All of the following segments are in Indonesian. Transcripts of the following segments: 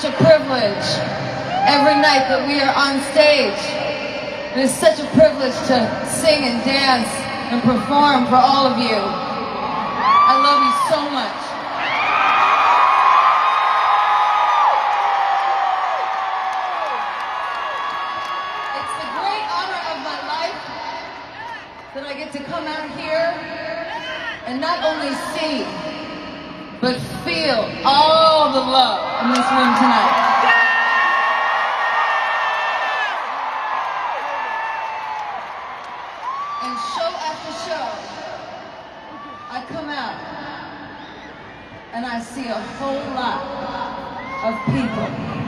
such a privilege every night that we are on stage. It is such a privilege to sing and dance and perform for all of you. I love you so much. It's the great honor of my life that I get to come out here and not only see, but feel all the love in this room tonight. And show after show, I come out and I see a whole lot of people.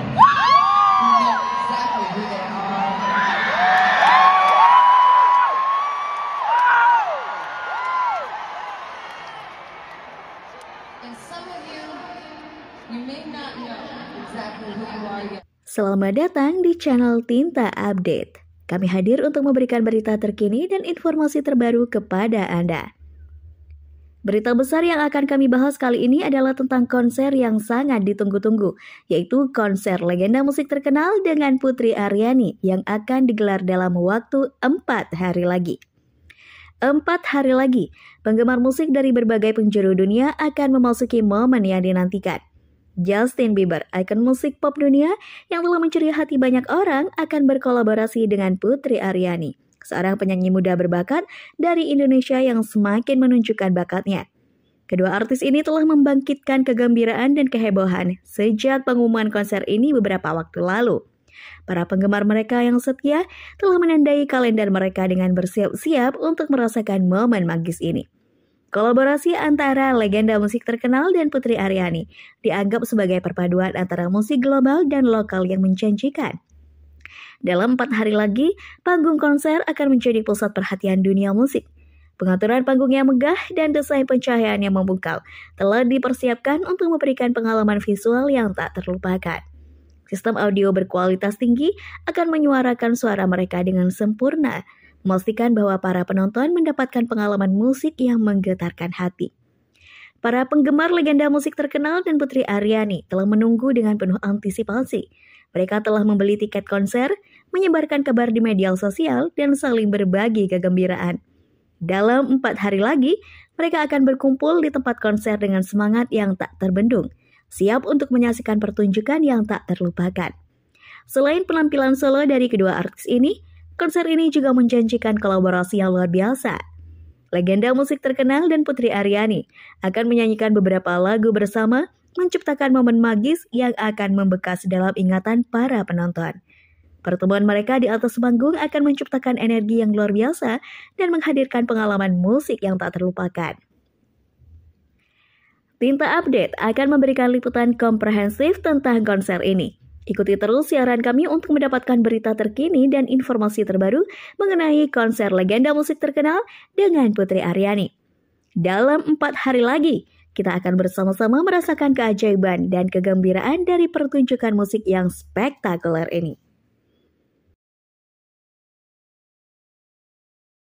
Selamat datang di channel Tinta Update. Kami hadir untuk memberikan berita terkini dan informasi terbaru kepada Anda. Berita besar yang akan kami bahas kali ini adalah tentang konser yang sangat ditunggu-tunggu, yaitu konser legenda musik terkenal dengan Putri Aryani yang akan digelar dalam waktu 4 hari lagi. Empat hari lagi, penggemar musik dari berbagai penjuru dunia akan memasuki momen yang dinantikan. Justin Bieber, ikon musik pop dunia yang telah mencuri hati banyak orang akan berkolaborasi dengan Putri Aryani, seorang penyanyi muda berbakat dari Indonesia yang semakin menunjukkan bakatnya. Kedua artis ini telah membangkitkan kegembiraan dan kehebohan sejak pengumuman konser ini beberapa waktu lalu. Para penggemar mereka yang setia telah menandai kalender mereka dengan bersiap-siap untuk merasakan momen magis ini. Kolaborasi antara legenda musik terkenal dan Putri Aryani dianggap sebagai perpaduan antara musik global dan lokal yang menjanjikan. Dalam empat hari lagi, panggung konser akan menjadi pusat perhatian dunia musik. Pengaturan panggung yang megah dan desain pencahayaan yang membuka telah dipersiapkan untuk memberikan pengalaman visual yang tak terlupakan. Sistem audio berkualitas tinggi akan menyuarakan suara mereka dengan sempurna, memastikan bahwa para penonton mendapatkan pengalaman musik yang menggetarkan hati. Para penggemar legenda musik terkenal dan Putri Aryani telah menunggu dengan penuh antisipasi. Mereka telah membeli tiket konser, menyebarkan kabar di media sosial, dan saling berbagi kegembiraan. Dalam empat hari lagi, mereka akan berkumpul di tempat konser dengan semangat yang tak terbendung, siap untuk menyaksikan pertunjukan yang tak terlupakan. Selain penampilan solo dari kedua artis ini, konser ini juga menjanjikan kolaborasi yang luar biasa. Legenda musik terkenal dan Putri Aryani akan menyanyikan beberapa lagu bersama, menciptakan momen magis yang akan membekas dalam ingatan para penonton. Pertemuan mereka di atas panggung akan menciptakan energi yang luar biasa dan menghadirkan pengalaman musik yang tak terlupakan. Tinta Update akan memberikan liputan komprehensif tentang konser ini. Ikuti terus siaran kami untuk mendapatkan berita terkini dan informasi terbaru mengenai konser legenda musik terkenal dengan Putri Aryani. Dalam empat hari lagi, kita akan bersama-sama merasakan keajaiban dan kegembiraan dari pertunjukan musik yang spektakuler ini.